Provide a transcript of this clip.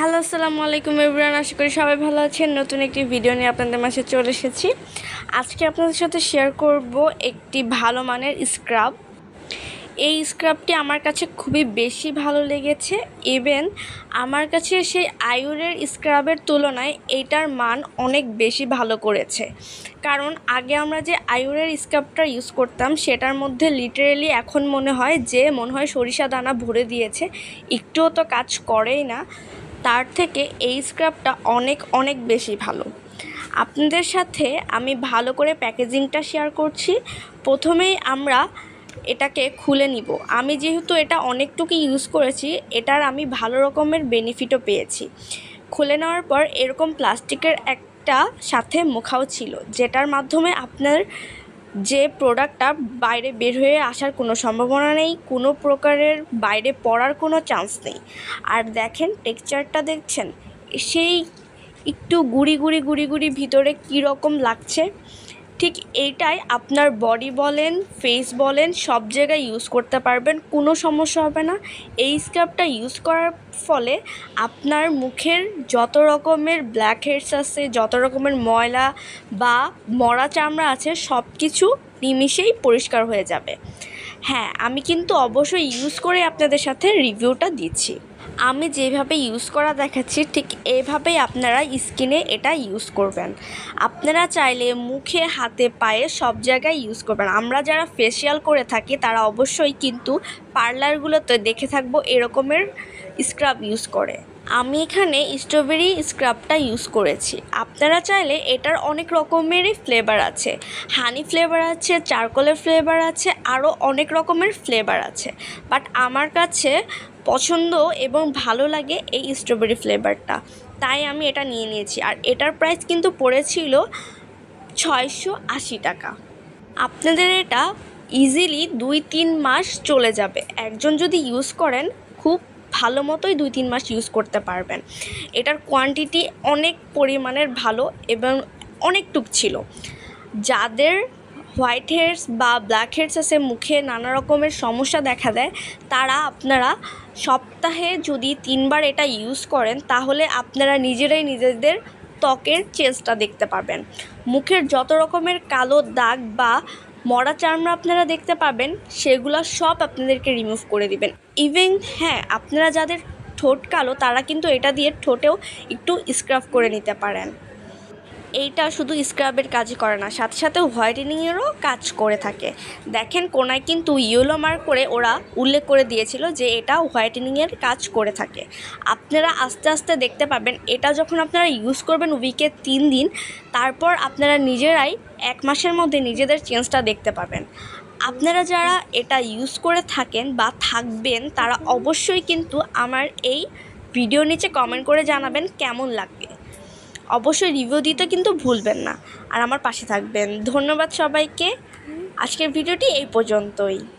hello আসসালামু আলাইকুম ইবরান আশা করি সবাই ভালো আছেন নতুন একটি ভিডিও নিয়ে আপনাদের মাঝে চলে এসেছি আজকে আপনাদের সাথে শেয়ার করব একটি ভালো মানের স্ক্রাব এই স্ক্রাবটি আমার কাছে খুবই বেশি ভালো লেগেছে ইভেন আমার কাছে সেই আয়ুরের স্ক্রাবের তুলনায় এটার মান অনেক বেশি ভালো করেছে কারণ আগে আমরা যে আয়ুরের স্ক্রাবটা ইউজ করতাম সেটার মধ্যে লিটারেলি এখন মনে হয় যে মনে হয় সরিষা দানা ভরে দিয়েছে একটুও তো কাজ করেই না তার থেকে এই স্ক্রাবটা অনেক অনেক বেশি ভালো আপনাদের সাথে আমি ভালো করে প্যাকেজিংটা শেয়ার করছি প্রথমেই আমরা এটাকে খুলে নিব আমি যেহেতু এটা অনেকটুকু ইউজ করেছি এটার আমি ভালো রকমের বেনিফিটও পেয়েছি খুলে নেওয়ার পর এরকম প্লাস্টিকের একটা সাথে মুখাও ছিল যেটার মাধ্যমে আপনার যে প্রোডাক্টটা বাইরে বের হয়ে আসার কোনো সম্ভাবনা নেই কোনো প্রকারের বাইরে পড়ার কোনো চান্স নেই আর দেখেন টেক্সচারটা দেখছেন সেই একটু গুড়ি গুড়ি গুড়ি গুড়ি ভিতরে কীরকম লাগছে ঠিক এটাই আপনার বডি বলেন ফেস বলেন সব জায়গায় ইউজ করতে পারবেন কোনো সমস্যা হবে না এই স্ক্রাবটা ইউজ করার ফলে আপনার মুখের যত রকমের ব্ল্যাক হেডস আছে যত রকমের ময়লা বা মরা চামড়া আছে সব কিছু নিমিশেই পরিষ্কার হয়ে যাবে হ্যাঁ আমি কিন্তু অবশ্যই ইউজ করে আপনাদের সাথে রিভিউটা দিচ্ছি আমি যেভাবে ইউজ করা দেখাচ্ছি ঠিক এভাবেই আপনারা স্কিনে এটা ইউজ করবেন আপনারা চাইলে মুখে হাতে পায়ে সব জায়গায় ইউজ করবেন আমরা যারা ফেসিয়াল করে থাকি তারা অবশ্যই কিন্তু পার্লারগুলোতে দেখে থাকবো এরকমের স্ক্রাব ইউজ করে আমি এখানে স্ট্রবেরি স্ক্রাবটা ইউজ করেছি আপনারা চাইলে এটার অনেক রকমেরই ফ্লেভার আছে হানি ফ্লেভার আছে চারকোলের ফ্লেভার আছে আরও অনেক রকমের ফ্লেভার আছে বাট আমার কাছে পছন্দ এবং ভালো লাগে এই স্ট্রবেরি ফ্লেভারটা তাই আমি এটা নিয়ে নিয়েছি আর এটার প্রাইস কিন্তু পড়েছিল ছয়শো আশি টাকা আপনাদের এটা ইজিলি দুই তিন মাস চলে যাবে একজন যদি ইউজ করেন খুব ভালো মতোই দুই তিন মাস ইউজ করতে পারবেন এটার কোয়ান্টিটি অনেক পরিমাণের ভালো এবং অনেকটুক ছিল যাদের হোয়াইট হেডস বা ব্ল্যাক হেয়ার্স আছে মুখে নানা রকমের সমস্যা দেখা দেয় তারা আপনারা সপ্তাহে যদি তিনবার এটা ইউজ করেন তাহলে আপনারা নিজেরাই নিজেদের ত্বকের চেঞ্জটা দেখতে পাবেন মুখের যত রকমের কালো দাগ বা মরা চামড়া আপনারা দেখতে পাবেন সেগুলো সব আপনাদেরকে রিমুভ করে দিবেন ইভেন হ্যাঁ আপনারা যাদের ঠোঁট কালো তারা কিন্তু এটা দিয়ে ঠোঁটেও একটু স্ক্রাব করে নিতে পারেন এইটা শুধু স্ক্রাবের কাজই করে না সাথে সাথে হোয়াইটেনিংয়েরও কাজ করে থাকে দেখেন কোনায় কিন্তু ইয়েলো মার্ক করে ওরা উল্লেখ করে দিয়েছিল যে এটা হোয়াইটেনিংয়ের কাজ করে থাকে আপনারা আস্তে আস্তে দেখতে পাবেন এটা যখন আপনারা ইউজ করবেন উইকে তিন দিন তারপর আপনারা নিজেরাই এক মাসের মধ্যে নিজেদের চেঞ্জটা দেখতে পাবেন আপনারা যারা এটা ইউজ করে থাকেন বা থাকবেন তারা অবশ্যই কিন্তু আমার এই ভিডিও নিচে কমেন্ট করে জানাবেন কেমন লাগবে অবশ্যই রিভিউ দিতে কিন্তু ভুলবেন না আর আমার পাশে থাকবেন ধন্যবাদ সবাইকে আজকের ভিডিওটি এই পর্যন্তই